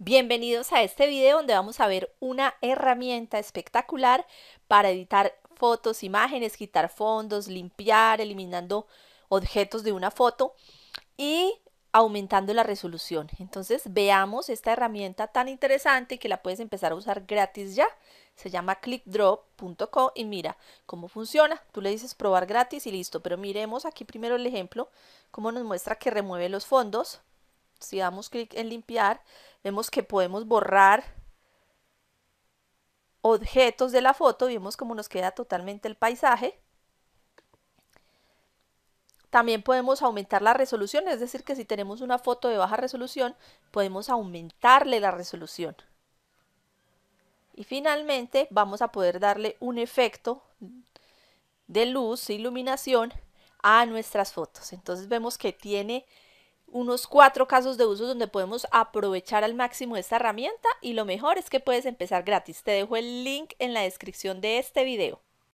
Bienvenidos a este video donde vamos a ver una herramienta espectacular para editar fotos, imágenes, quitar fondos, limpiar, eliminando objetos de una foto y aumentando la resolución. Entonces veamos esta herramienta tan interesante que la puedes empezar a usar gratis ya. Se llama clickdrop.co y mira cómo funciona. Tú le dices probar gratis y listo. Pero miremos aquí primero el ejemplo, cómo nos muestra que remueve los fondos si damos clic en limpiar, vemos que podemos borrar objetos de la foto. Vemos cómo nos queda totalmente el paisaje. También podemos aumentar la resolución, es decir, que si tenemos una foto de baja resolución, podemos aumentarle la resolución. Y finalmente vamos a poder darle un efecto de luz, iluminación a nuestras fotos. Entonces vemos que tiene unos cuatro casos de uso donde podemos aprovechar al máximo esta herramienta y lo mejor es que puedes empezar gratis. Te dejo el link en la descripción de este video.